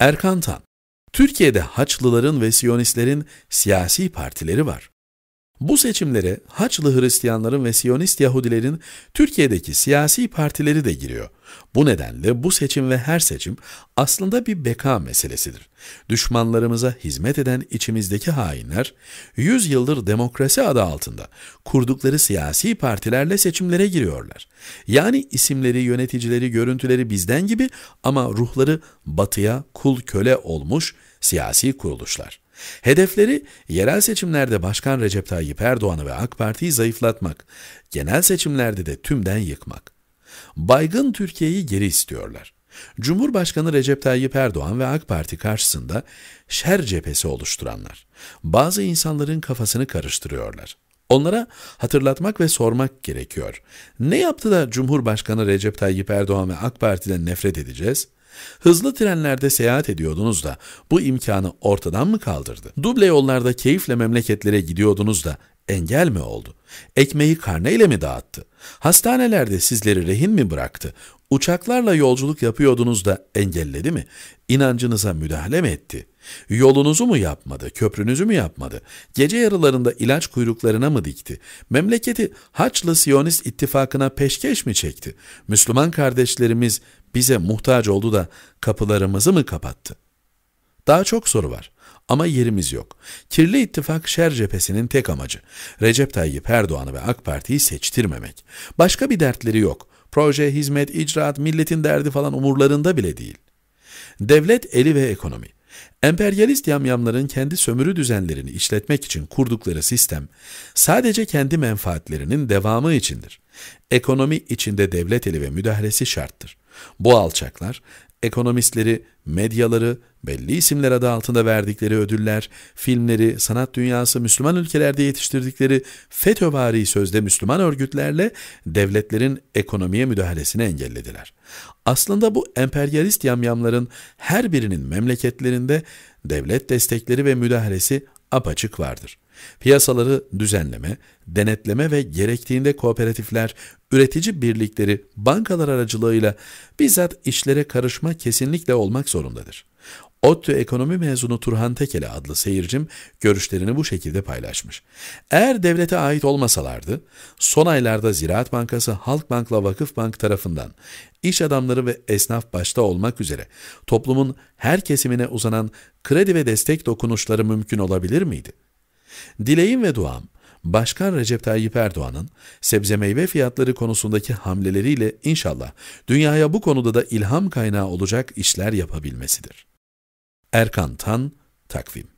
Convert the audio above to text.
Erkan Tan Türkiye'de Haçlıların ve Siyonistlerin siyasi partileri var. Bu seçimlere Haçlı Hristiyanların ve Siyonist Yahudilerin Türkiye'deki siyasi partileri de giriyor. Bu nedenle bu seçim ve her seçim aslında bir beka meselesidir. Düşmanlarımıza hizmet eden içimizdeki hainler, 100 yıldır demokrasi adı altında kurdukları siyasi partilerle seçimlere giriyorlar. Yani isimleri, yöneticileri, görüntüleri bizden gibi ama ruhları batıya kul köle olmuş siyasi kuruluşlar. Hedefleri yerel seçimlerde Başkan Recep Tayyip Erdoğan'ı ve AK Parti'yi zayıflatmak, genel seçimlerde de tümden yıkmak. Baygın Türkiye'yi geri istiyorlar. Cumhurbaşkanı Recep Tayyip Erdoğan ve AK Parti karşısında şer cephesi oluşturanlar. Bazı insanların kafasını karıştırıyorlar. Onlara hatırlatmak ve sormak gerekiyor. Ne yaptı da Cumhurbaşkanı Recep Tayyip Erdoğan ve AK Parti'den nefret edeceğiz? Hızlı trenlerde seyahat ediyordunuz da bu imkanı ortadan mı kaldırdı? Duble yollarda keyifle memleketlere gidiyordunuz da engel mi oldu? Ekmeği karneyle mi dağıttı? Hastanelerde sizleri rehin mi bıraktı? Uçaklarla yolculuk yapıyordunuz da engelledi mi? İnancınıza müdahale mi etti? Yolunuzu mu yapmadı, köprünüzü mü yapmadı? Gece yarılarında ilaç kuyruklarına mı dikti? Memleketi Haçlı Siyonist ittifakına peşkeş mi çekti? Müslüman kardeşlerimiz bize muhtaç oldu da kapılarımızı mı kapattı? Daha çok soru var ama yerimiz yok. Kirli ittifak şer cephesinin tek amacı. Recep Tayyip Erdoğan'ı ve AK Parti'yi seçtirmemek. Başka bir dertleri yok. Proje, hizmet, icraat, milletin derdi falan umurlarında bile değil. Devlet eli ve ekonomi. Emperyalist yamyamların kendi sömürü düzenlerini işletmek için kurdukları sistem sadece kendi menfaatlerinin devamı içindir. Ekonomi içinde devlet eli ve müdahalesi şarttır. Bu alçaklar, ekonomistleri, medyaları, belli isimler adı altında verdikleri ödüller, filmleri, sanat dünyası Müslüman ülkelerde yetiştirdikleri FETÖ'vari sözde Müslüman örgütlerle devletlerin ekonomiye müdahalesini engellediler. Aslında bu emperyalist yamyamların her birinin memleketlerinde devlet destekleri ve müdahalesi apaçık vardır. Piyasaları düzenleme, denetleme ve gerektiğinde kooperatifler, üretici birlikleri bankalar aracılığıyla bizzat işlere karışma kesinlikle olmak zorundadır. ODTÜ ekonomi mezunu Turhan Tekele adlı seyircim görüşlerini bu şekilde paylaşmış. Eğer devlete ait olmasalardı, son aylarda Ziraat Bankası, Halkbank'la Vakıfbank tarafından iş adamları ve esnaf başta olmak üzere toplumun her kesimine uzanan kredi ve destek dokunuşları mümkün olabilir miydi? Dileğim ve duam, Başkan Recep Tayyip Erdoğan'ın sebze meyve fiyatları konusundaki hamleleriyle inşallah dünyaya bu konuda da ilham kaynağı olacak işler yapabilmesidir. Erkan Tan, Takvim